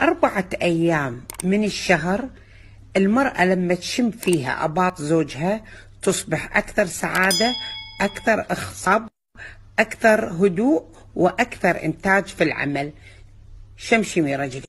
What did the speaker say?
أربعة أيام من الشهر المرأة لما تشم فيها أباط زوجها تصبح أكثر سعادة أكثر إخصاب أكثر هدوء وأكثر إنتاج في العمل شمشمي رجلي